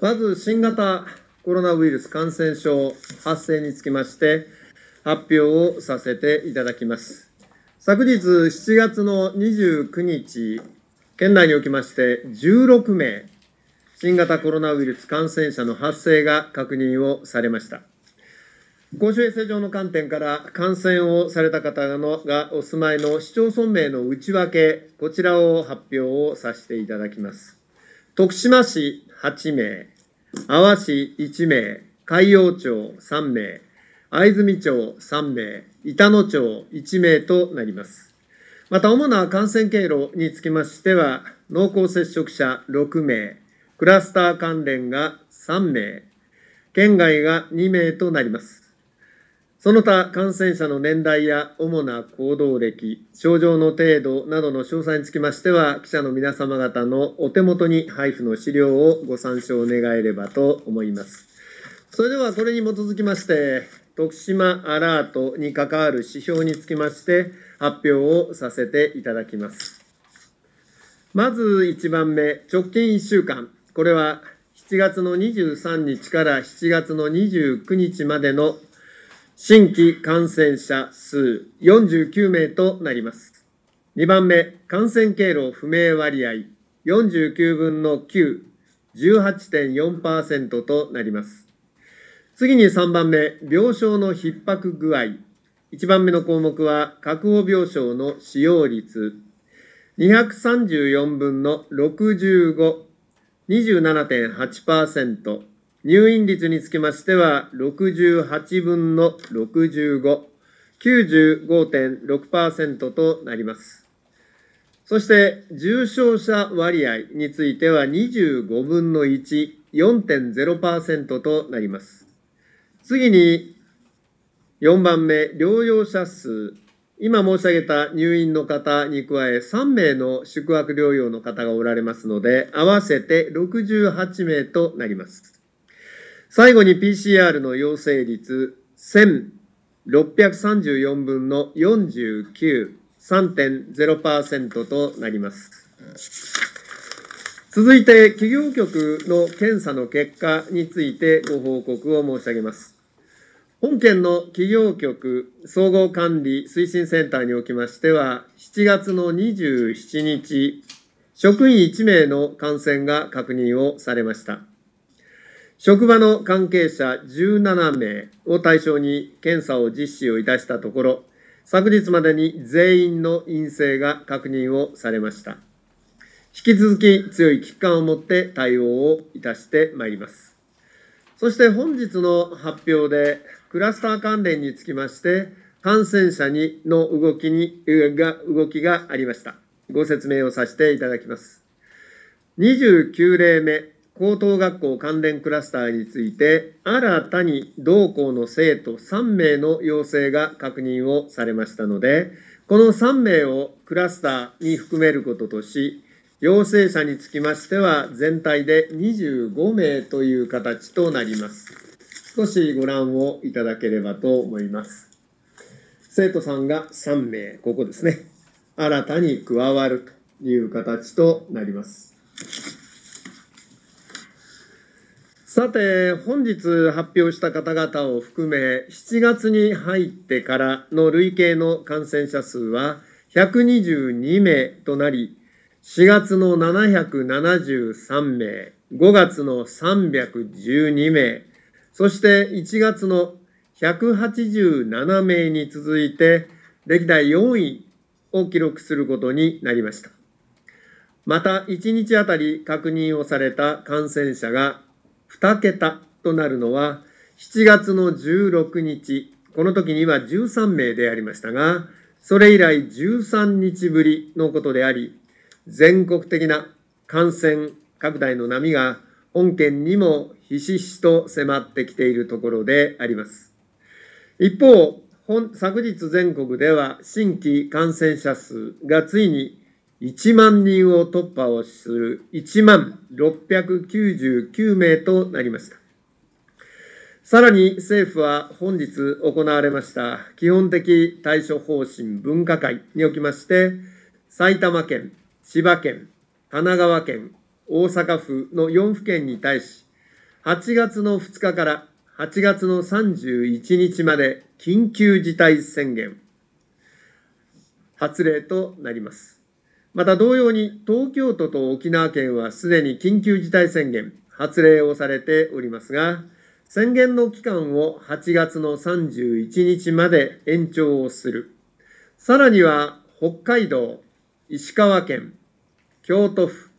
まず新型コロナウイルス感染症発生につきまして発表をさせていただきます昨日7月の29日県内におきまして16名新型コロナウイルス感染者の発生が確認をされました公衆衛生上の観点から感染をされた方のがお住まいの市町村名の内訳こちらを発表をさせていただきます徳島市8名、阿波市1名、海陽町3名、藍住町3名、板野町1名となります。また主な感染経路につきましては、濃厚接触者6名、クラスター関連が3名、県外が2名となります。その他感染者の年代や主な行動歴、症状の程度などの詳細につきましては、記者の皆様方のお手元に配布の資料をご参照願えればと思います。それではこれに基づきまして、徳島アラートに関わる指標につきまして、発表をさせていただきます。まず1番目、直近1週間、これは7月の23日から7月の29日までの新規感染者数49名となります。2番目、感染経路不明割合49分の9、18.4%となります。次に3番目、病床の逼迫具合。1番目の項目は、確保病床の使用率。234分の65、27.8%。入院率につきましては、68分の65、95.6%となります。そして、重症者割合については25分の1、4.0%となります。次に、4番目、療養者数。今申し上げた入院の方に加え3名の宿泊療養の方がおられますので、合わせて68名となります。最後に PCR の陽性率1634分の493.0%となります。続いて企業局の検査の結果についてご報告を申し上げます。本県の企業局総合管理推進センターにおきましては、7月の27日、職員1名の感染が確認をされました。職場の関係者17名を対象に検査を実施をいたしたところ、昨日までに全員の陰性が確認をされました。引き続き強い危機感を持って対応をいたしてまいります。そして本日の発表で、クラスター関連につきまして、感染者にの動きにが動きがありました。ご説明をさせていただきます。29例目高等学校関連クラスターについて新たに同校の生徒3名の陽性が確認をされましたのでこの3名をクラスターに含めることとし陽性者につきましては全体で25名という形となります少しご覧をいただければと思います生徒さんが3名ここですね新たに加わるという形となりますさて本日発表した方々を含め7月に入ってからの累計の感染者数は122名となり4月の773名5月の312名そして1月の187名に続いて歴代4位を記録することになりましたまた1日あたり確認をされた感染者が2桁となるのは7月の16日この時には13名でありましたがそれ以来13日ぶりのことであり全国的な感染拡大の波が本県にもひしひしと迫ってきているところであります一方昨日全国では新規感染者数がついに1万人を突破をする1万699名となりました。さらに政府は本日行われました基本的対処方針分科会におきまして、埼玉県、千葉県、神奈川県、大阪府の4府県に対し、8月の2日から8月の31日まで緊急事態宣言発令となります。また同様に東京都と沖縄県はすでに緊急事態宣言発令をされておりますが宣言の期間を8月の31日まで延長をするさらには北海道石川県京都府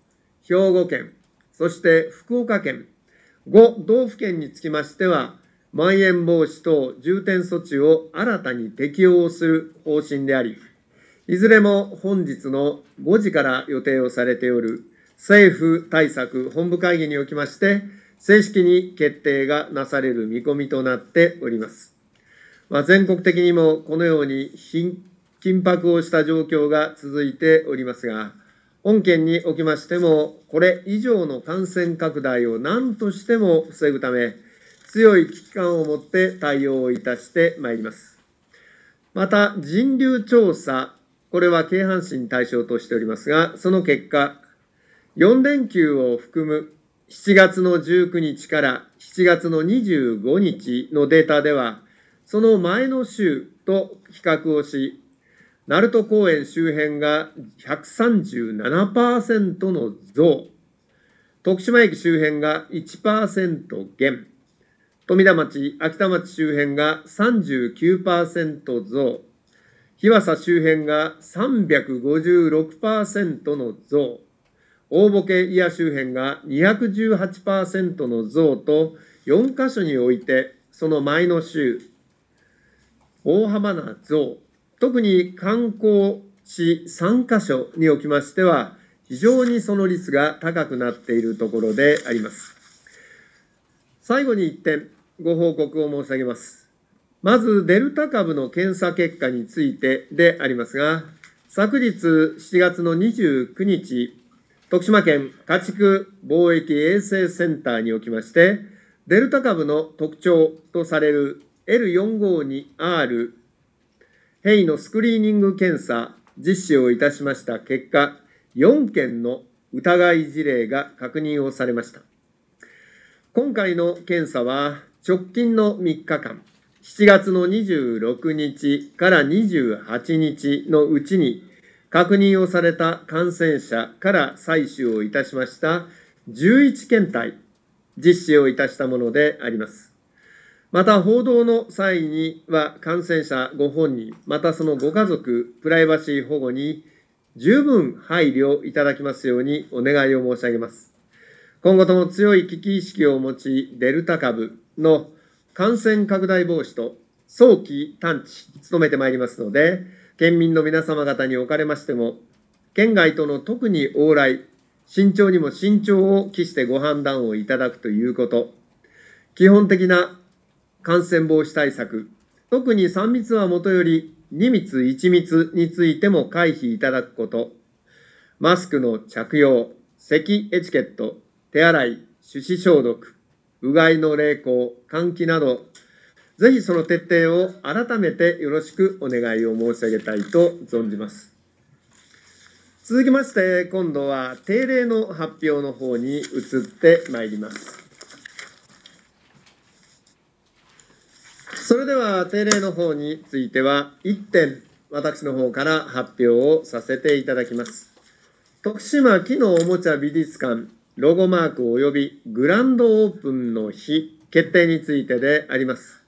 兵庫県そして福岡県5道府県につきましてはまん延防止等重点措置を新たに適用する方針でありいずれも本日の5時から予定をされておる政府対策本部会議におきまして、正式に決定がなされる見込みとなっております。まあ、全国的にもこのように緊迫をした状況が続いておりますが、本県におきましても、これ以上の感染拡大を何としても防ぐため、強い危機感を持って対応をいたしてまいります。また、人流調査これは京阪神対象としておりますが、その結果、4連休を含む7月の19日から7月の25日のデータでは、その前の週と比較をし、鳴門公園周辺が137%の増、徳島駅周辺が1%減、富田町、秋田町周辺が39%増、日和佐周辺が356%の増、大ボケ谷周辺が218%の増と、4箇所において、その前の週、大幅な増、特に観光地3箇所におきましては、非常にその率が高くなっているところであります。最後に1点、ご報告を申し上げます。まず、デルタ株の検査結果についてでありますが、昨日7月の29日、徳島県家畜貿易衛生センターにおきまして、デルタ株の特徴とされる L452R 変異のスクリーニング検査実施をいたしました結果、4件の疑い事例が確認をされました。今回の検査は直近の3日間、7月の26日から28日のうちに確認をされた感染者から採取をいたしました11検体実施をいたしたものであります。また報道の際には感染者ご本人、またそのご家族、プライバシー保護に十分配慮いただきますようにお願いを申し上げます。今後とも強い危機意識を持ち、デルタ株の感染拡大防止と早期探知、努めてまいりますので、県民の皆様方におかれましても、県外との特に往来、慎重にも慎重を期してご判断をいただくということ、基本的な感染防止対策、特に3密はもとより2密、1密についても回避いただくこと、マスクの着用、咳エチケット、手洗い、手指消毒、うがいの励行、換気など、ぜひその徹底を改めてよろしくお願いを申し上げたいと存じます。続きまして、今度は定例の発表の方に移ってまいります。それでは定例の方については1点私の方から発表をさせていただきます徳島木のおもちゃ美術館ロゴマークよびグランドオープンの日決定についてであります。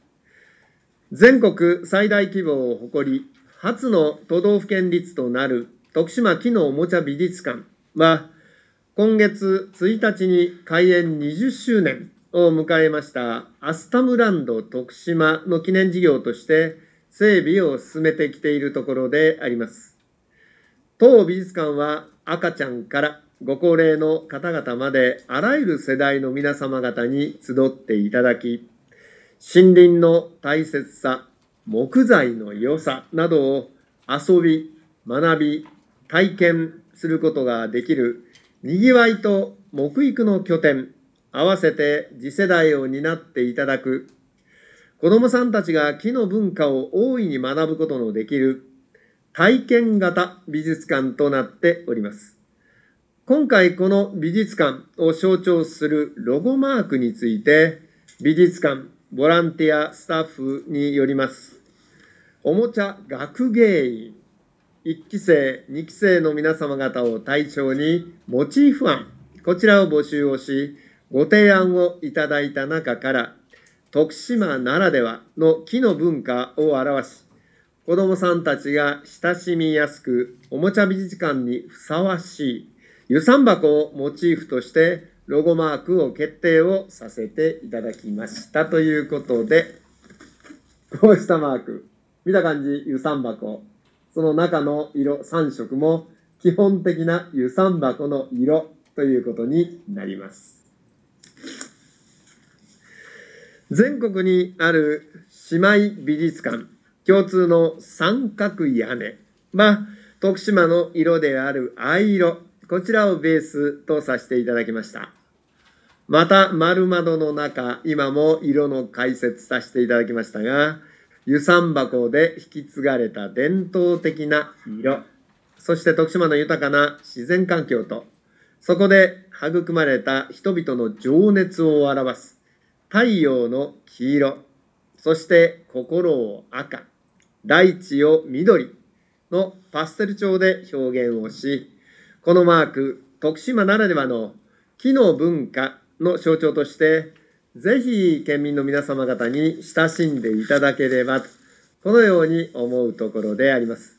全国最大規模を誇り、初の都道府県立となる徳島木のおもちゃ美術館は、今月1日に開園20周年を迎えましたアスタムランド徳島の記念事業として整備を進めてきているところであります。当美術館は赤ちゃんからご高齢の方々まであらゆる世代の皆様方に集っていただき森林の大切さ木材の良さなどを遊び学び体験することができるにぎわいと木育の拠点合わせて次世代を担っていただく子どもさんたちが木の文化を大いに学ぶことのできる体験型美術館となっております。今回この美術館を象徴するロゴマークについて美術館ボランティアスタッフによりますおもちゃ学芸員1期生2期生の皆様方を対象にモチーフ案こちらを募集をしご提案をいただいた中から徳島ならではの木の文化を表し子どもさんたちが親しみやすくおもちゃ美術館にふさわしい遊山箱をモチーフとしてロゴマークを決定をさせていただきましたということでこうしたマーク見た感じ遊山箱その中の色3色も基本的な遊山箱の色ということになります全国にある姉妹美術館共通の三角屋根は徳島の色である藍色こちらをベースとさせていただきました。また、丸窓の中、今も色の解説させていただきましたが、湯山箱で引き継がれた伝統的な色、そして徳島の豊かな自然環境と、そこで育まれた人々の情熱を表す太陽の黄色、そして心を赤、大地を緑のパステル調で表現をし、このマーク、徳島ならではの木の文化の象徴として、ぜひ県民の皆様方に親しんでいただければと、このように思うところであります。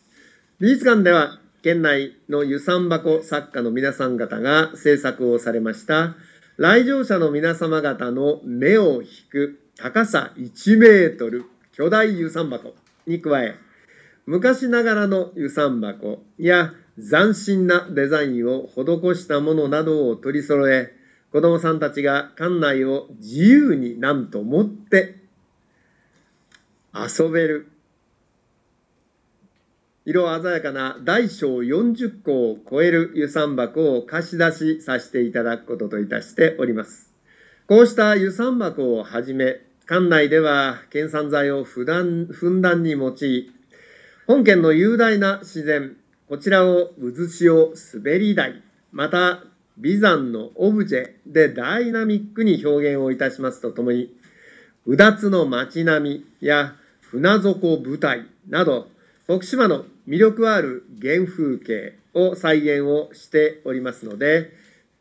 美術館では、県内の遊山箱作家の皆さん方が制作をされました、来場者の皆様方の目を引く高さ1メートル巨大遊山箱に加え、昔ながらの遊山箱や斬新なデザインを施したものなどを取り揃え子どもさんたちが館内を自由になんと思って遊べる色鮮やかな大小40個を超える遊山箱を貸し出しさせていただくことといたしておりますこうした遊山箱をはじめ館内では県産材を普段ふんだんに用い本県の雄大な自然こちらを渦潮滑り台また美山のオブジェでダイナミックに表現をいたしますとともにうだつの町並みや船底舞台など徳島の魅力ある原風景を再現をしておりますので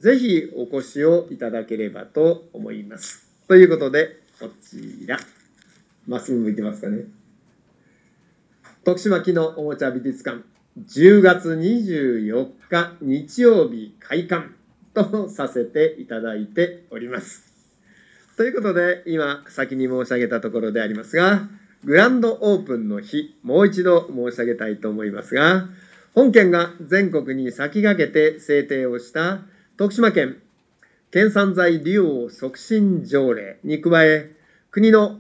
ぜひお越しをいただければと思います。ということでこちらまっすぐ向いてますかね。徳島木のおもちゃ美術館10月24日日曜日開館とさせていただいております。ということで今先に申し上げたところでありますがグランドオープンの日もう一度申し上げたいと思いますが本県が全国に先駆けて制定をした徳島県県産材利用促進条例に加え国の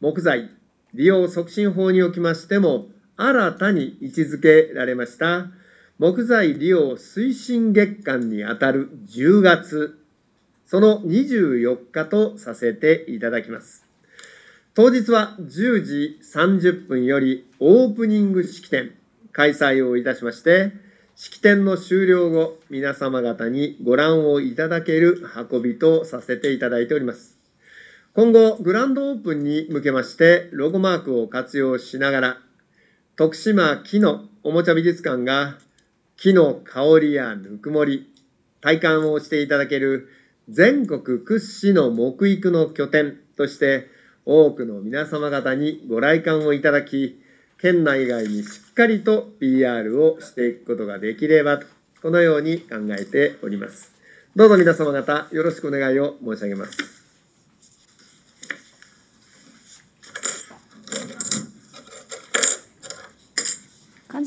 木材利用促進法におきましても新たに位置づけられました木材利用推進月間にあたる10月、その24日とさせていただきます。当日は10時30分よりオープニング式典開催をいたしまして、式典の終了後、皆様方にご覧をいただける運びとさせていただいております。今後、グランドオープンに向けまして、ロゴマークを活用しながら、徳島木のおもちゃ美術館が木の香りやぬくもり、体感をしていただける全国屈指の木育の拠点として多くの皆様方にご来館をいただき、県内外にしっかりと PR をしていくことができればと、このように考えております。どうぞ皆様方よろしくお願いを申し上げます。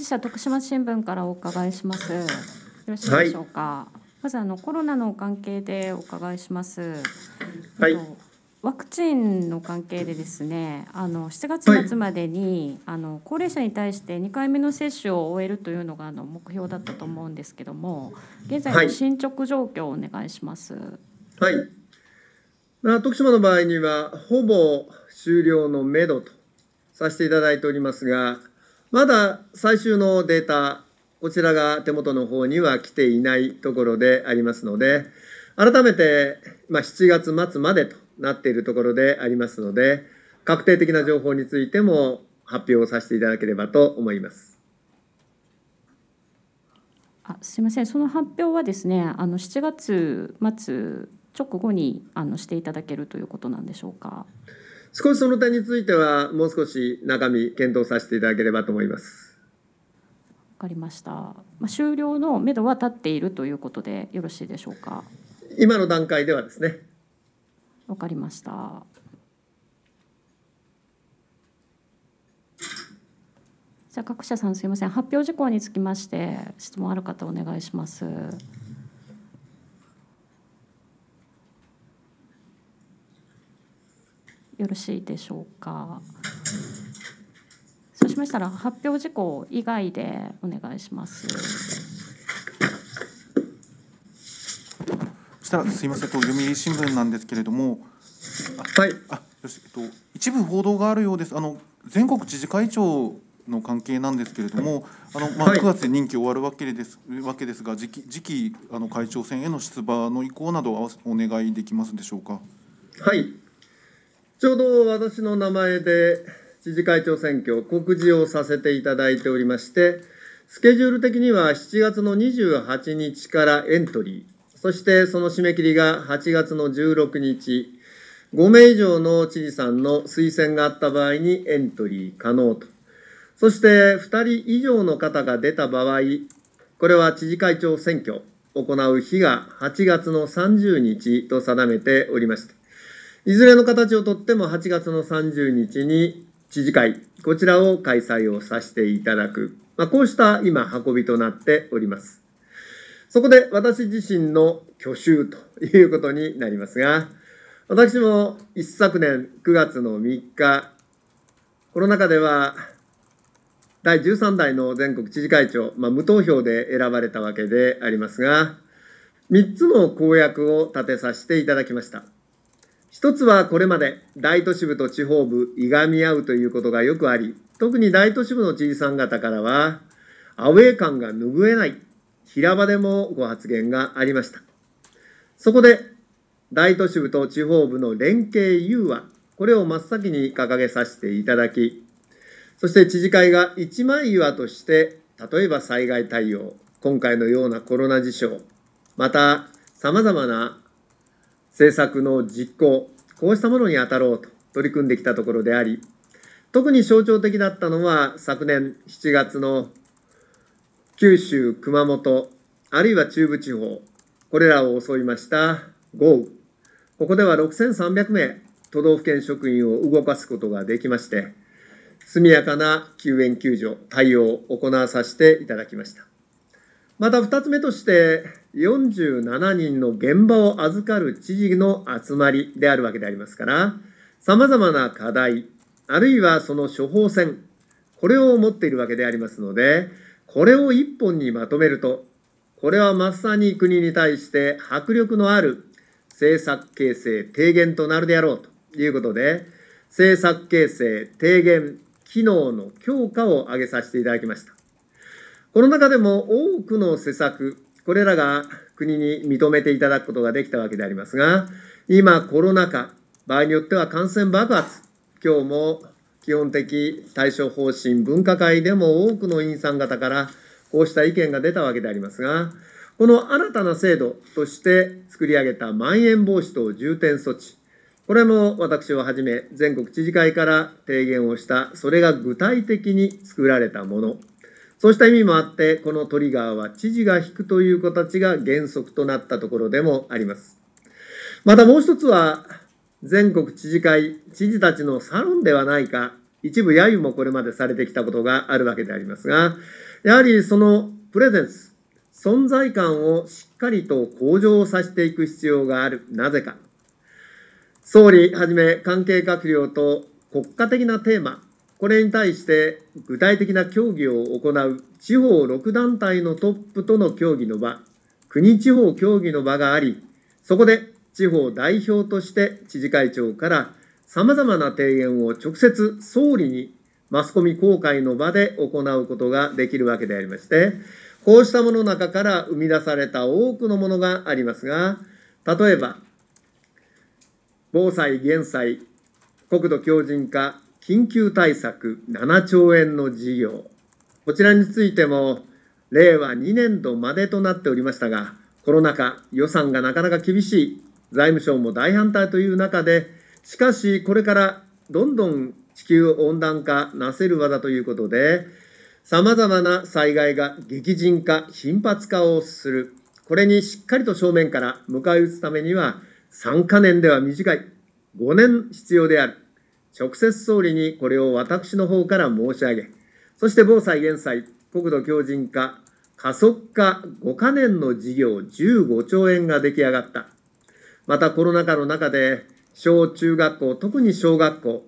者徳島新聞からお伺いします。よろしいでしょうか。はい、まずあのコロナの関係でお伺いします。はい。ワクチンの関係でですね、あの7月末までに、はい、あの高齢者に対して2回目の接種を終えるというのがあの目標だったと思うんですけども、現在の進捗状況をお願いします。はい。まあ、徳島の場合にはほぼ終了のめどとさせていただいておりますが、まだ最終のデータ、こちらが手元の方には来ていないところでありますので、改めて、まあ、7月末までとなっているところでありますので、確定的な情報についても発表させていただければと思います。あすみません、その発表はですね、あの7月末直後にあのしていただけるということなんでしょうか。少しその点については、もう少し中身、検討させていただければと思います。わかりました。まあ、終了のめどは立っているということでよろしいでしょうか。今の段階ではですね。わかりました。じゃあ各社さんすいません発表事項につきまして質問ある方お願いします。よろしいでしょうか。そうしましたら発表事項以外でお願いします。そしたらすいませんと読売新聞なんですけれども、はい。あ、よしえっと一部報道があるようです。あの全国知事会長の関係なんですけれども、あのまあ、9月で任期終わるわけです,、わけですが、次期次期あの会長選への出馬の意向などをお願いできますでしょうか。はいちょうど私の名前で知事会長選挙告示をさせていただいておりましてスケジュール的には7月の28日からエントリーそしてその締め切りが8月の16日5名以上の知事さんの推薦があった場合にエントリー可能とそして2人以上の方が出た場合これは知事会長選挙行う日が8月の30日と定めておりましたいずれの形をとっても8月の30日に知事会、こちらを開催をさせていただく、まあ、こうした今運びとなっております。そこで私自身の去就ということになりますが、私も一昨年9月の3日、コロナ禍では第13代の全国知事会長、まあ、無投票で選ばれたわけでありますが、3つの公約を立てさせていただきました。一つはこれまで大都市部と地方部いがみ合うということがよくあり特に大都市部の知事さん方からはアウェー感が拭えない平場でもご発言がありましたそこで大都市部と地方部の連携融和これを真っ先に掲げさせていただきそして知事会が一枚岩として例えば災害対応今回のようなコロナ事象またさまざまな政策の実行、こうしたものに当たろうと取り組んできたところであり、特に象徴的だったのは昨年7月の九州、熊本、あるいは中部地方、これらを襲いました豪雨。ここでは6300名都道府県職員を動かすことができまして、速やかな救援救助、対応を行わさせていただきました。また2つ目として、47人の現場を預かる知事の集まりであるわけでありますから、さまざまな課題、あるいはその処方箋、これを持っているわけでありますので、これを一本にまとめると、これはまさに国に対して迫力のある政策形成提言となるであろうということで、政策形成提言機能の強化を挙げさせていただきました。この中でも多くの施策、これらが国に認めていただくことができたわけでありますが、今、コロナ禍、場合によっては感染爆発、今日も基本的対処方針分科会でも多くの委員さん方からこうした意見が出たわけでありますが、この新たな制度として作り上げたまん延防止等重点措置、これも私をはじめ全国知事会から提言をした、それが具体的に作られたものそうした意味もあってこのトリガーは知事が引くという形が原則となったところでもありますまたもう一つは全国知事会知事たちのサロンではないか一部揶揄もこれまでされてきたことがあるわけでありますがやはりそのプレゼンス存在感をしっかりと向上させていく必要があるなぜか総理はじめ関係閣僚と国家的なテーマこれに対して具体的な協議を行う地方6団体のトップとの協議の場、国地方協議の場があり、そこで地方代表として知事会長から様々な提言を直接総理にマスコミ公開の場で行うことができるわけでありまして、こうしたものの中から生み出された多くのものがありますが、例えば、防災・減災、国土強靭化、緊急対策7兆円の事業こちらについても令和2年度までとなっておりましたがコロナ禍予算がなかなか厳しい財務省も大反対という中でしかしこれからどんどん地球温暖化なせる技ということでさまざまな災害が激甚化頻発化をするこれにしっかりと正面から迎え撃つためには3か年では短い5年必要である直接総理にこれを私の方から申し上げ、そして防災・減災、国土強靭化、加速化5カ年の事業15兆円が出来上がった。またコロナ禍の中で、小中学校、特に小学校、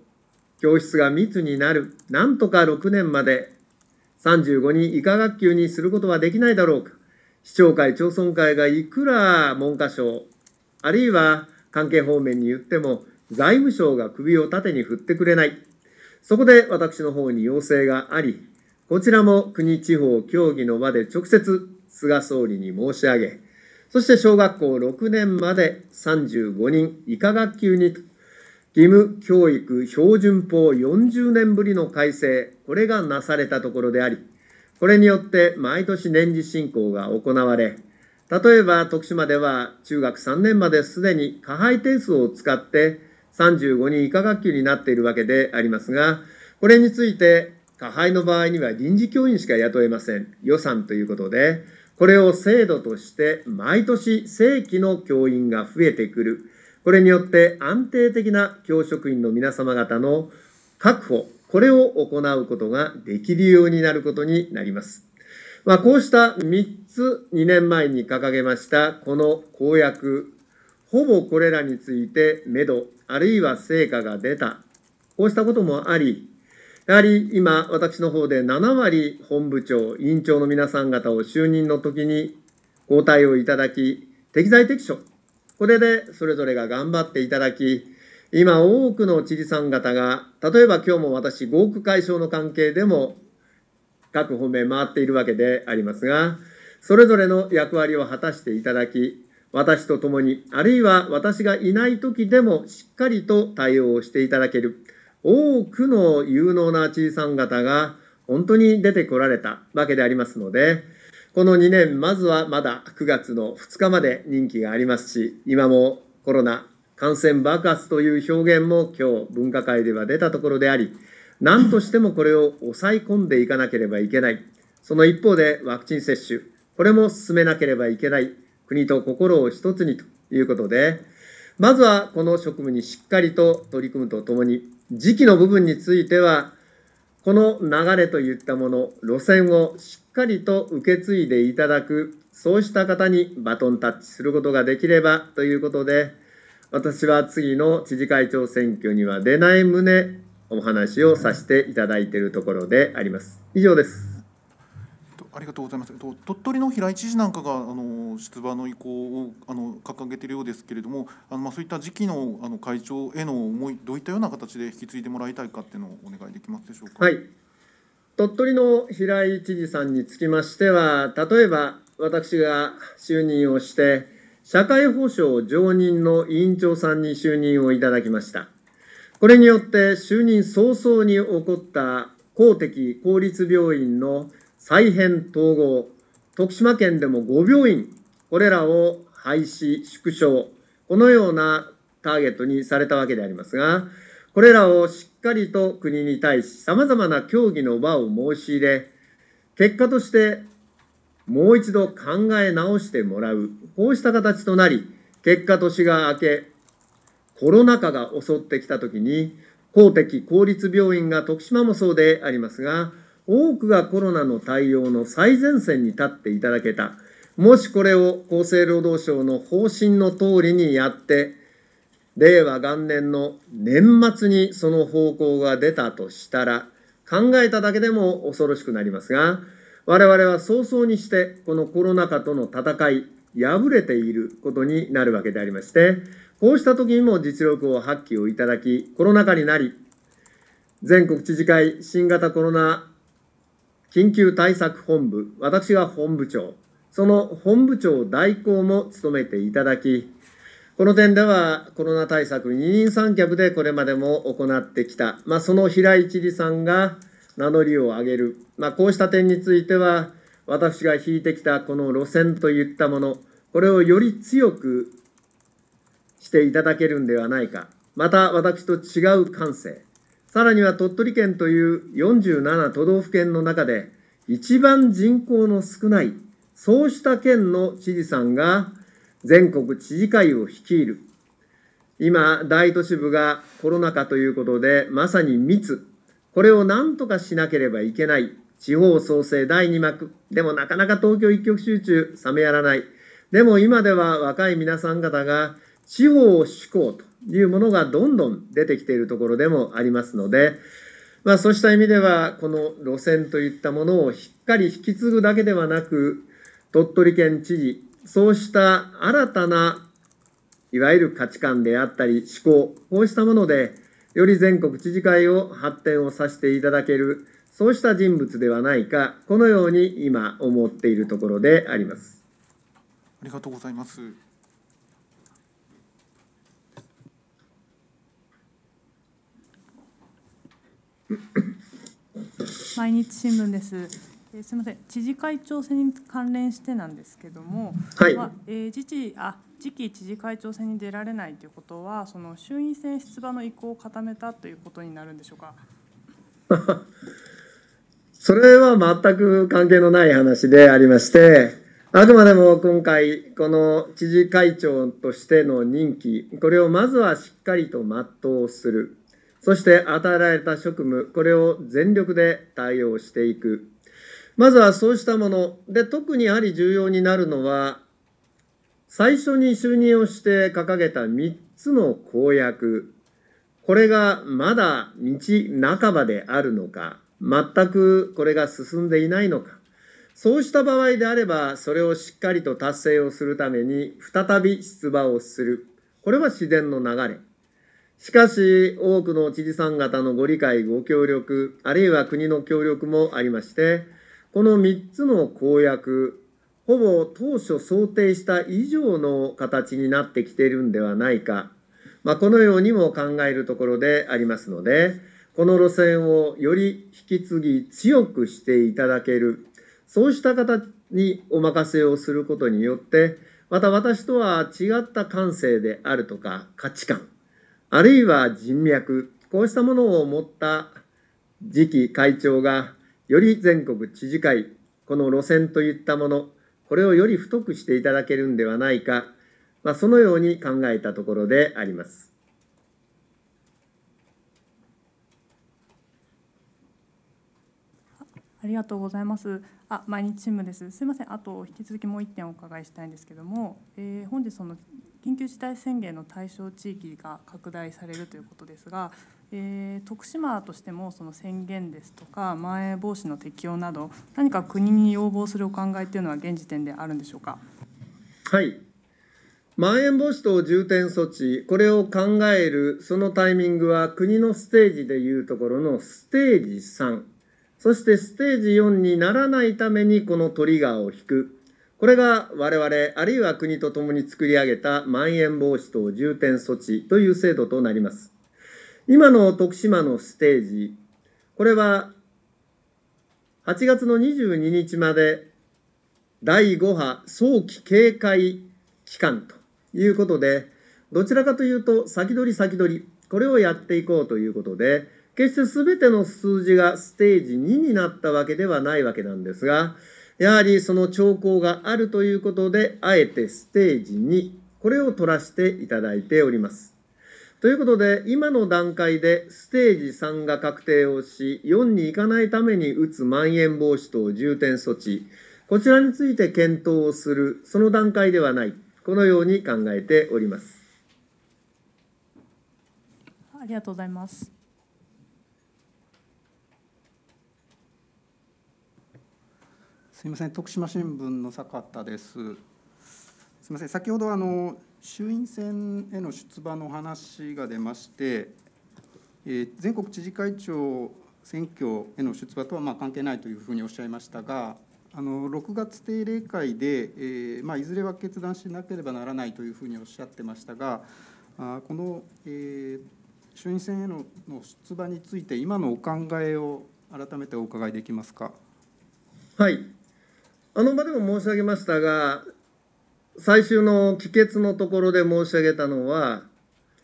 教室が密になる、なんとか6年まで35人以下学級にすることはできないだろうか。市長会、町村会がいくら文科省、あるいは関係方面に言っても、財務省が首を縦に振ってくれない。そこで私の方に要請があり、こちらも国地方協議の場で直接菅総理に申し上げ、そして小学校6年まで35人以下学級に義務教育標準法40年ぶりの改正、これがなされたところであり、これによって毎年年次進行が行われ、例えば徳島では中学3年まですでに過配定数を使って35人以下学級になっているわけでありますが、これについて、加配の場合には臨時教員しか雇えません。予算ということで、これを制度として毎年正規の教員が増えてくる。これによって安定的な教職員の皆様方の確保、これを行うことができるようになることになります。まあ、こうした3つ2年前に掲げましたこの公約、ほぼこれらについて目処あるいは成果が出た。こうしたこともあり、やはり今、私の方で7割本部長、委員長の皆さん方を就任の時に交代をいただき、適材適所、これでそれぞれが頑張っていただき、今多くの知事さん方が、例えば今日も私、合区解消の関係でも各方面回っているわけでありますが、それぞれの役割を果たしていただき、私と共に、あるいは私がいない時でもしっかりと対応していただける、多くの有能な知事さん方が本当に出てこられたわけでありますので、この2年、まずはまだ9月の2日まで任期がありますし、今もコロナ感染爆発という表現も今日分科会では出たところであり、何としてもこれを抑え込んでいかなければいけない。その一方でワクチン接種、これも進めなければいけない。国と心を一つにということで、まずはこの職務にしっかりと取り組むとともに、時期の部分については、この流れといったもの、路線をしっかりと受け継いでいただく、そうした方にバトンタッチすることができればということで、私は次の知事会長選挙には出ない旨、お話をさせていただいているところであります。以上です。ありがとうございます。鳥取の平井知事なんかがあの出馬の意向をあの掲げているようですけれども、あのまあそういった時期のあの会長への思いどういったような形で引き継いでもらいたいかっていうのをお願いできますでしょうか。はい、鳥取の平井知事さんにつきましては、例えば私が就任をして社会保障常任の委員長さんに就任をいただきました。これによって就任早々に起こった公的公立病院の再編統合、徳島県でも5病院、これらを廃止、縮小、このようなターゲットにされたわけでありますが、これらをしっかりと国に対し、様々な協議の場を申し入れ、結果としてもう一度考え直してもらう、こうした形となり、結果年が明け、コロナ禍が襲ってきたときに、公的公立病院が徳島もそうでありますが、多くがコロナの対応の最前線に立っていただけた。もしこれを厚生労働省の方針の通りにやって、令和元年の年末にその方向が出たとしたら、考えただけでも恐ろしくなりますが、我々は早々にして、このコロナ禍との戦い、敗れていることになるわけでありまして、こうした時にも実力を発揮をいただき、コロナ禍になり、全国知事会新型コロナ緊急対策本部、私が本部長、その本部長代行も務めていただき、この点ではコロナ対策二人三脚でこれまでも行ってきた、まあ、その平井知事さんが名乗りを上げる、まあ、こうした点については、私が引いてきたこの路線といったもの、これをより強くしていただけるんではないか、また私と違う感性、さらには鳥取県という47都道府県の中で一番人口の少ないそうした県の知事さんが全国知事会を率いる今大都市部がコロナ禍ということでまさに密これを何とかしなければいけない地方創生第2幕でもなかなか東京一極集中冷めやらないでも今では若い皆さん方が地方志向というものがどんどん出てきているところでもありますので、まあ、そうした意味ではこの路線といったものをしっかり引き継ぐだけではなく鳥取県知事そうした新たないわゆる価値観であったり思考こうしたものでより全国知事会を発展をさせていただけるそうした人物ではないかこのように今思っているところであります。ありがとうございます。毎日新聞です。えー、すみません、知事会長選に関連してなんですけども、はい、えー、自治あ次期知事会長選に出られないということは、その衆院選出馬の意向を固めたということになるんでしょうか。それは全く関係のない話でありまして、あくまでも今回、この知事会長としての任期、これをまずはしっかりと全うする。そして与えられた職務、これを全力で対応していく。まずはそうしたもの。で、特にやはり重要になるのは、最初に就任をして掲げた3つの公約。これがまだ道半ばであるのか、全くこれが進んでいないのか。そうした場合であれば、それをしっかりと達成をするために、再び出馬をする。これは自然の流れ。しかし多くの知事さん方のご理解ご協力あるいは国の協力もありましてこの3つの公約ほぼ当初想定した以上の形になってきているんではないか、まあ、このようにも考えるところでありますのでこの路線をより引き継ぎ強くしていただけるそうした形にお任せをすることによってまた私とは違った感性であるとか価値観あるいは人脈、こうしたものを持った次期会長が、より全国知事会、この路線といったもの、これをより太くしていただけるんではないか、まあ、そのように考えたところであります。ありがとうございます。あ、毎日新聞です。すいません。あと引き続きもう1点お伺いしたいんですけども、えー、本日その緊急事態宣言の対象地域が拡大されるということですが、えー、徳島としてもその宣言ですとかまん延防止の適用など何か国に要望するお考えというのは現時点であるんでしょうか。はい。まん延防止等重点措置、これを考えるそのタイミングは国のステージでいうところのステージ3。そしてステージ4にならないためにこのトリガーを引く。これが我々、あるいは国とともに作り上げたまん延防止等重点措置という制度となります。今の徳島のステージ、これは8月の22日まで第5波早期警戒期間ということで、どちらかというと先取り先取り、これをやっていこうということで、決して全ての数字がステージ2になったわけではないわけなんですが、やはりその兆候があるということで、あえてステージ2、これを取らせていただいております。ということで、今の段階でステージ3が確定をし、4に行かないために打つまん延防止等重点措置、こちらについて検討をする、その段階ではない、このように考えております。ありがとうございます。すみません、徳島新聞の坂田です。すみません、先ほどあの衆院選への出馬の話が出まして、えー、全国知事会長選挙への出馬とはまあ関係ないというふうにおっしゃいましたが、あの6月定例会で、えー、まあ、いずれは決断しなければならないというふうにおっしゃってましたが、あこの、えー、衆院選へのの出馬について、今のお考えを改めてお伺いできますか。はいあの場でも申し上げましたが、最終の帰結のところで申し上げたのは、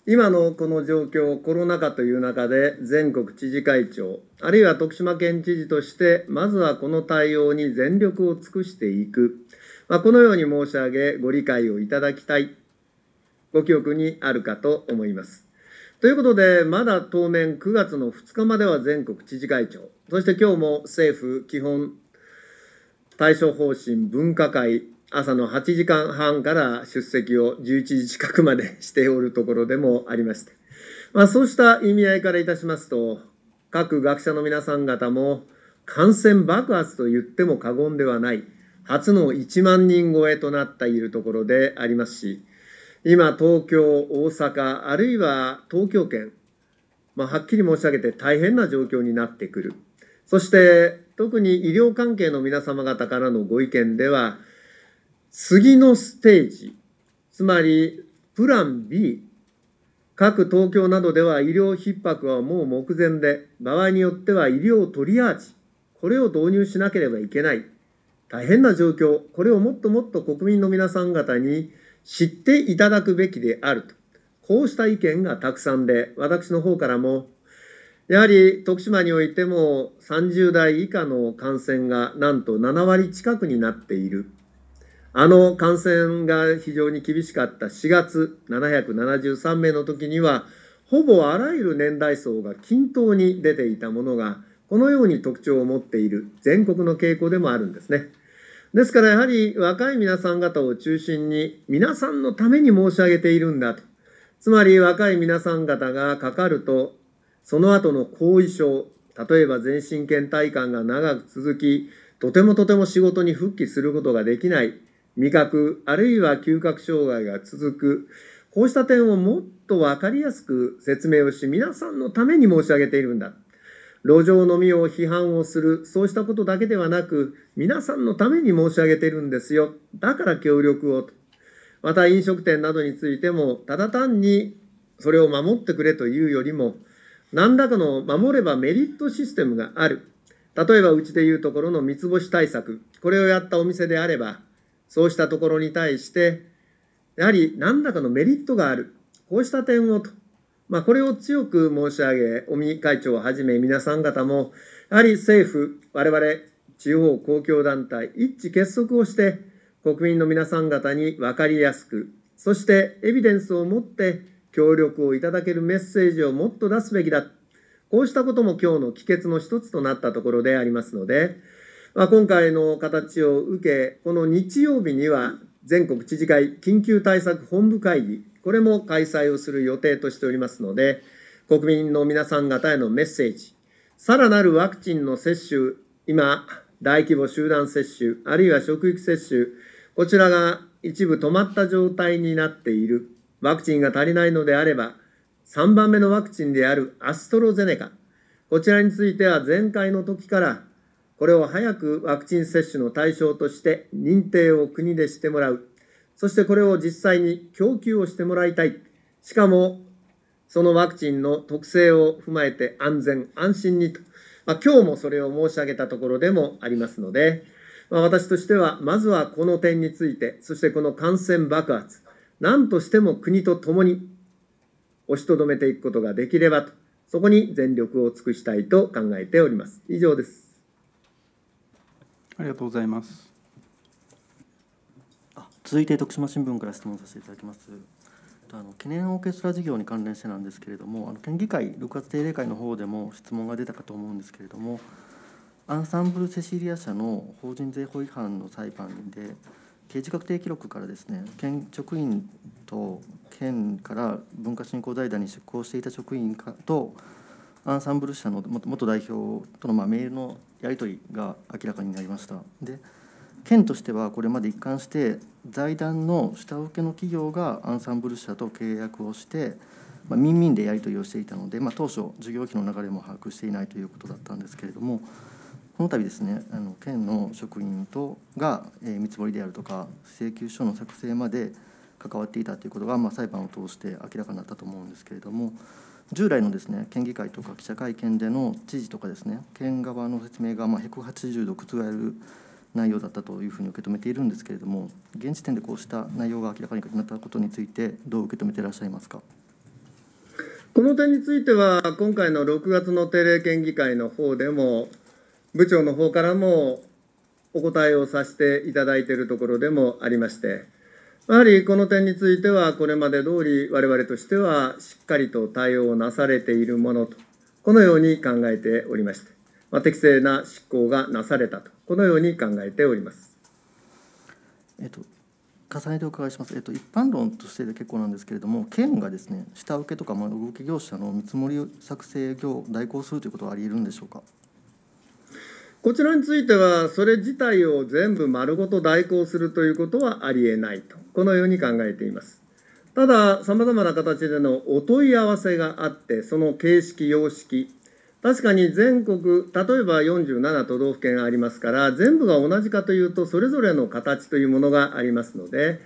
今のこの状況、コロナ禍という中で、全国知事会長、あるいは徳島県知事として、まずはこの対応に全力を尽くしていく、まあ、このように申し上げ、ご理解をいただきたい、ご記憶にあるかと思います。ということで、まだ当面9月の2日までは全国知事会長、そして今日も政府基本対処方針分科会朝の8時間半から出席を11時近くまで しておるところでもありまして、まあ、そうした意味合いからいたしますと各学者の皆さん方も感染爆発と言っても過言ではない初の1万人超えとなっているところでありますし今東京大阪あるいは東京圏、まあ、はっきり申し上げて大変な状況になってくるそして特に医療関係の皆様方からのご意見では次のステージつまりプラン B 各東京などでは医療逼迫はもう目前で場合によっては医療トリアージこれを導入しなければいけない大変な状況これをもっともっと国民の皆さん方に知っていただくべきであるとこうした意見がたくさんで私の方からもやはり徳島においても30代以下の感染がなんと7割近くになっている。あの感染が非常に厳しかった4月773名の時にはほぼあらゆる年代層が均等に出ていたものがこのように特徴を持っている全国の傾向でもあるんですね。ですからやはり若い皆さん方を中心に皆さんのために申し上げているんだと。つまり若い皆さん方がかかるとその後の後遺症、例えば全身倦怠感が長く続き、とてもとても仕事に復帰することができない、味覚、あるいは嗅覚障害が続く、こうした点をもっと分かりやすく説明をし、皆さんのために申し上げているんだ。路上飲みを批判をする、そうしたことだけではなく、皆さんのために申し上げているんですよ。だから協力を。また飲食店などについても、ただ単にそれを守ってくれというよりも、何らかの守ればメリットシステムがある例えばうちでいうところの三つ星対策これをやったお店であればそうしたところに対してやはり何らかのメリットがあるこうした点をと、まあ、これを強く申し上げ尾身会長をはじめ皆さん方もやはり政府我々地方公共団体一致結束をして国民の皆さん方に分かりやすくそしてエビデンスを持って協力をいただけるメッセージをもっと出すべきだこうしたことも今日の帰結の一つとなったところでありますので、まあ、今回の形を受けこの日曜日には全国知事会緊急対策本部会議これも開催をする予定としておりますので国民の皆さん方へのメッセージさらなるワクチンの接種今大規模集団接種あるいは職域接種こちらが一部止まった状態になっているワクチンが足りないのであれば、3番目のワクチンであるアストロゼネカ、こちらについては前回の時から、これを早くワクチン接種の対象として認定を国でしてもらう、そしてこれを実際に供給をしてもらいたい、しかもそのワクチンの特性を踏まえて安全・安心にと、まあ、今日もそれを申し上げたところでもありますので、まあ、私としてはまずはこの点について、そしてこの感染爆発、何としても国と共に押しとどめていくことができればと、そこに全力を尽くしたいと考えております。以上です。ありがとうございます。続いて徳島新聞から質問させていただきます。あの懸念オーケストラ事業に関連してなんですけれども、あの県議会6月定例会の方でも質問が出たかと思うんですけれども、アンサンブル・セシリア社の法人税法違反の裁判で、刑事確定記録からですね県職員と県から文化振興財団に出向していた職員かとアンサンブル社の元代表とのまあメールのやり取りが明らかになりましたで県としてはこれまで一貫して財団の下請けの企業がアンサンブル社と契約をして、まあ、民民でやり取りをしていたので、まあ、当初事業費の流れも把握していないということだったんですけれどもこの度ですねあの県の職員とが、えー、見積もりであるとか請求書の作成まで関わっていたということが、まあ、裁判を通して明らかになったと思うんですけれども従来のですね県議会とか記者会見での知事とかですね県側の説明がまあ180度覆る内容だったというふうに受け止めているんですけれども現時点でこうした内容が明らかになったことについてどう受け止めていらっしゃいますか。この点については、今回の6月の定例県議会の方でも、部長の方からもお答えをさせていただいているところでもありまして、やはりこの点については、これまで通り我々としてはしっかりと対応なされているものと、このように考えておりまして、まあ、適正な執行がなされたと、このように考えております。えっと重ねてお伺いします、えっと、一般論としてで結構なんですけれども、県がですね下請けとか、まあ、請け業者の見積もり作成業を代行するということはありえるんでしょうか。こちらについては、それ自体を全部丸ごと代行するということはありえないと、このように考えています。ただ、さまざまな形でのお問い合わせがあって、その形式、様式、確かに全国、例えば47都道府県ありますから、全部が同じかというと、それぞれの形というものがありますので、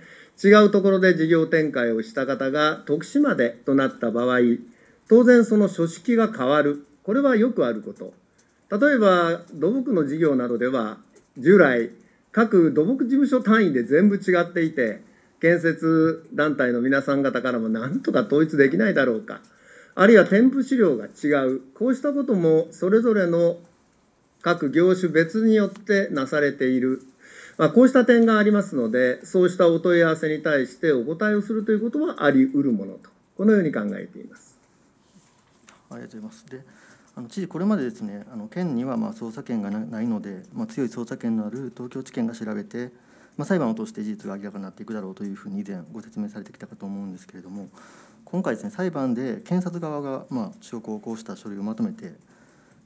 違うところで事業展開をした方が徳島でとなった場合、当然その書式が変わる、これはよくあること。例えば土木の事業などでは従来各土木事務所単位で全部違っていて建設団体の皆さん方からも何とか統一できないだろうかあるいは添付資料が違うこうしたこともそれぞれの各業種別によってなされている、まあ、こうした点がありますのでそうしたお問い合わせに対してお答えをするということはあり得るものとこのように考えています。ありがとうございますであの知事、これまでですねあの県にはまあ捜査権がないので、まあ、強い捜査権のある東京地検が調べて、まあ、裁判を通して事実が明らかになっていくだろうというふうに以前、ご説明されてきたかと思うんですけれども、今回ですね、裁判で検察側がまあ証拠をこうした書類をまとめて、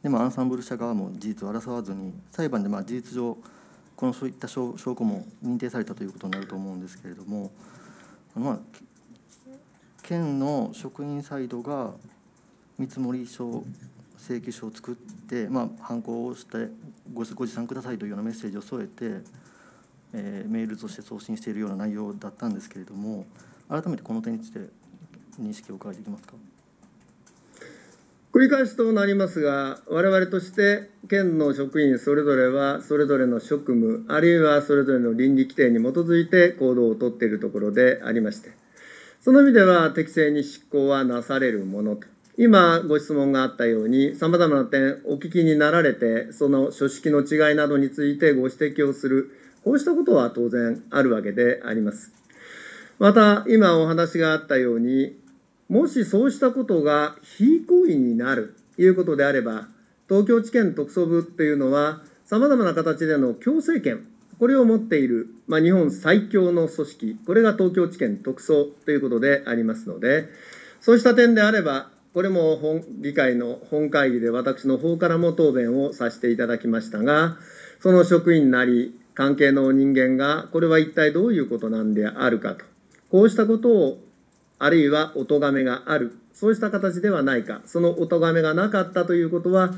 でまあ、アンサンブル社側も事実を争わずに、裁判でまあ事実上、このそういった証拠も認定されたということになると思うんですけれども、まあ、県の職員サイドが見積書請求書を作って、まあ、犯行をしてご持参くださいというようなメッセージを添えて、えー、メールとして送信しているような内容だったんですけれども改めてこの点について認識を伺いできますか。繰り返しとなりますが、我々として県の職員それぞれは、それぞれの職務、あるいはそれぞれの倫理規定に基づいて行動をとっているところでありまして、その意味では適正に執行はなされるものと今ご質問があったようにさまざまな点お聞きになられてその書式の違いなどについてご指摘をするこうしたことは当然あるわけでありますまた今お話があったようにもしそうしたことが非行為になるということであれば東京地検特捜部っていうのはさまざまな形での強制権これを持っている、まあ、日本最強の組織これが東京地検特捜ということでありますのでそうした点であればこれも本議会の本会議で私の方からも答弁をさせていただきましたが、その職員なり関係の人間が、これは一体どういうことなんであるかと、こうしたことを、あるいはお咎めがある、そうした形ではないか、そのお咎めがなかったということは、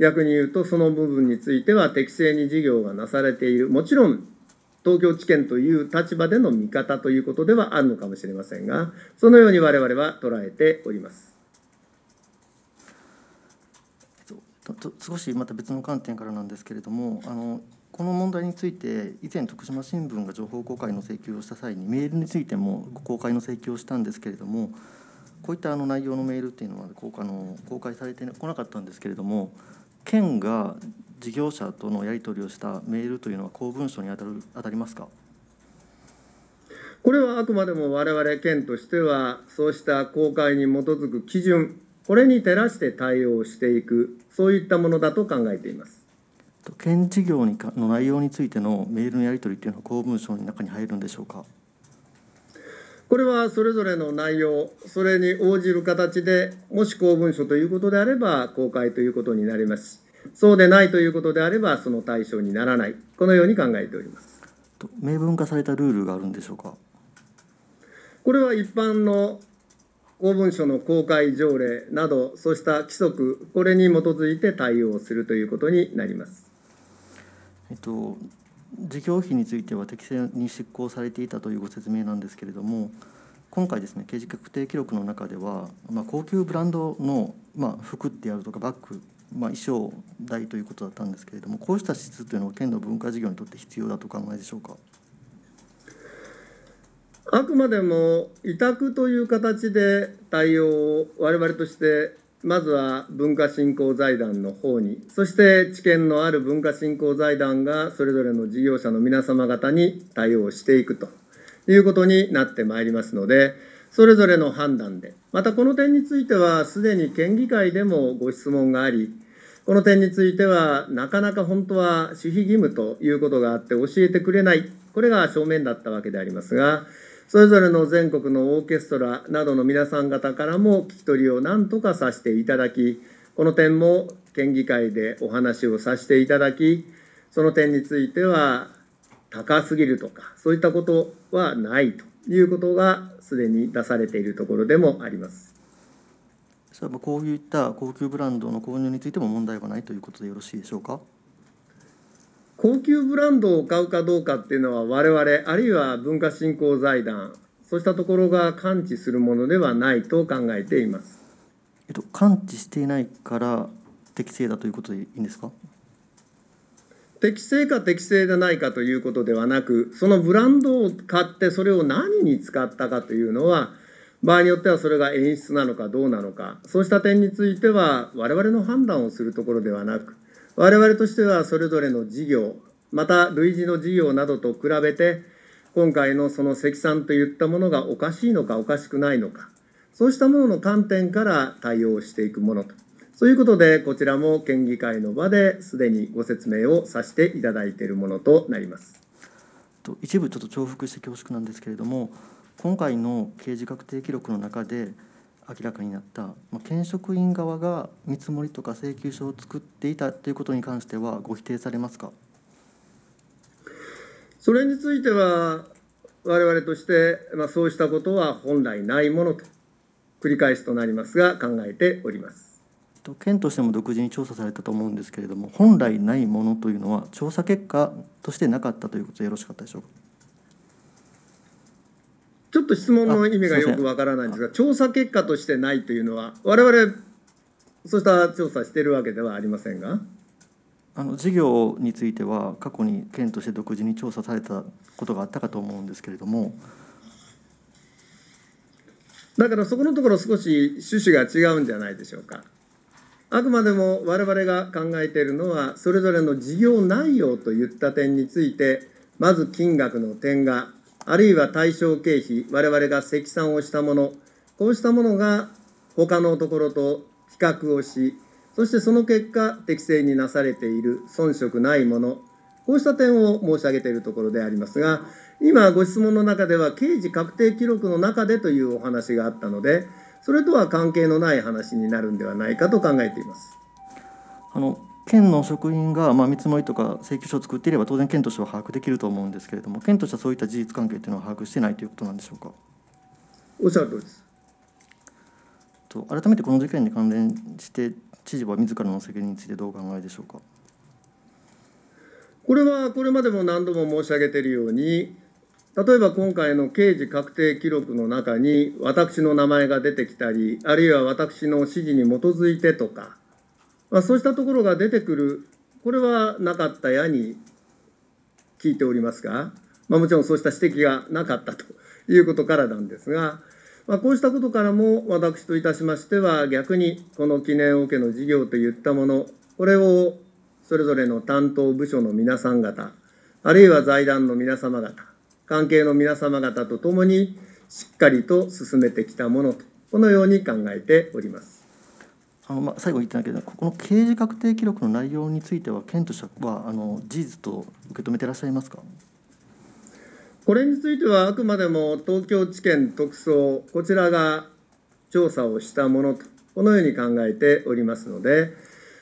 逆に言うと、その部分については適正に事業がなされている、もちろん東京地検という立場での見方ということではあるのかもしれませんが、そのように我々は捉えております。少しまた別の観点からなんですけれどもあのこの問題について以前徳島新聞が情報公開の請求をした際にメールについても公開の請求をしたんですけれどもこういったあの内容のメールっていうのは公あの公開されてこなかったんですけれども県が事業者とのやり取りをしたメールというのは公文書に当たる当たりますかこれはあくまでも我々県としてはそうした公開に基づく基準これに照らして対応していくそういったものだと考えています県事業の内容についてのメールのやり取りというのは公文書の中に入るんでしょうかこれはそれぞれの内容それに応じる形でもし公文書ということであれば公開ということになりますそうでないということであればその対象にならないこのように考えております明文化されたルールがあるんでしょうかこれは一般の公文書の公開条例など、そうした規則、これに基づいて対応するということになります。えっと事業費については適正に執行されていたというご説明なんですけれども、今回ですね、刑事確定記録の中では、まあ、高級ブランドの、まあ、服であるとかバッグ、まあ、衣装代ということだったんですけれども、こうした支出というのは県の文化事業にとって必要だとお考えでしょうか。あくまでも委託という形で対応を我々としてまずは文化振興財団の方にそして知見のある文化振興財団がそれぞれの事業者の皆様方に対応していくということになってまいりますのでそれぞれの判断でまたこの点についてはすでに県議会でもご質問がありこの点についてはなかなか本当は守秘義務ということがあって教えてくれないこれが正面だったわけでありますが。それぞれの全国のオーケストラなどの皆さん方からも聞き取りを何とかさせていただきこの点も県議会でお話をさせていただきその点については高すぎるとかそういったことはないということがすでに出されているところでもあります。こういった高級ブランドの購入についても問題はないということでよろしいでしょうか。高級ブランドを買うかどうかっていうのは我々あるいは文化振興財団そうしたところが感知するものではないと考えています。えっと、感知していないから適正だということでいいんですか適正か適正でないかということではなくそのブランドを買ってそれを何に使ったかというのは場合によってはそれが演出なのかどうなのかそうした点については我々の判断をするところではなく我々としてはそれぞれの事業また類似の事業などと比べて今回のその積算といったものがおかしいのかおかしくないのかそうしたものの観点から対応していくものとそういうことでこちらも県議会の場ですでにご説明をさせていただいているものとなります一部ちょっと重複して恐縮なんですけれども今回の刑事確定記録の中で明らかになった、まあ、県職員側が見積もりとか請求書を作っていたということに関してはご否定されますかそれについては我々として、まあ、そうしたことは本来ないものと繰り返しとなりますが考えております。県としても独自に調査されたと思うんですけれども本来ないものというのは調査結果としてなかったということでよろしかったでしょうか。ちょっと質問の意味がよくわからないんですが調査結果としてないというのはわれわれ、そうした調査してるわけではありませんがあの事業については過去に県として独自に調査されたことがあったかと思うんですけれどもだからそこのところ少し趣旨が違うんじゃないでしょうかあくまでも我々が考えているのはそれぞれの事業内容といった点についてまず金額の点があるいは対象経費我々が積算をしたものこうしたものが他のところと比較をしそしてその結果適正になされている遜色ないものこうした点を申し上げているところでありますが今ご質問の中では刑事確定記録の中でというお話があったのでそれとは関係のない話になるんではないかと考えています。あの県の職員が、まあ、見積もりとか請求書を作っていれば当然県としては把握できると思うんですけれども県としてはそういった事実関係というのは把握してないということなんでしょうかおっしゃるとりですと改めてこの事件に関連して知事は自らの責任についてどうお考えでしょうかこれはこれまでも何度も申し上げているように例えば今回の刑事確定記録の中に私の名前が出てきたりあるいは私の指示に基づいてとかまあ、そうしたところが出てくるこれはなかったやに聞いておりますが、まあ、もちろんそうした指摘がなかったということからなんですが、まあ、こうしたことからも私といたしましては逆にこの記念けの事業といったものこれをそれぞれの担当部署の皆さん方あるいは財団の皆様方関係の皆様方と共にしっかりと進めてきたものとこのように考えております。あのまあ、最後言ってたけどここの刑事確定記録の内容については県としてはあの事実と受け止めていらっしゃいますかこれについてはあくまでも東京地検特捜こちらが調査をしたものとこのように考えておりますので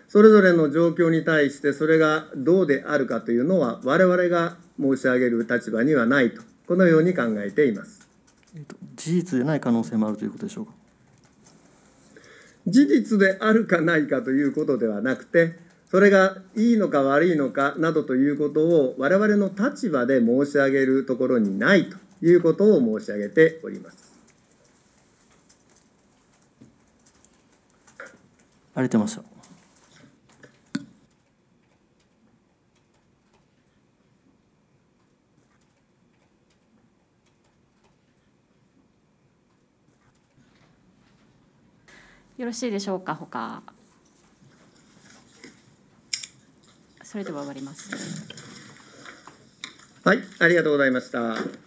それぞれの状況に対してそれがどうであるかというのは我々が申し上げる立場にはないとこのように考えています、えと事実でない可能性もあるということでしょうか事実であるかないかということではなくてそれがいいのか悪いのかなどということを我々の立場で申し上げるところにないということを申し上げております。ありがとうございました。よろしいでしょうかほかそれでは終わりますはいありがとうございました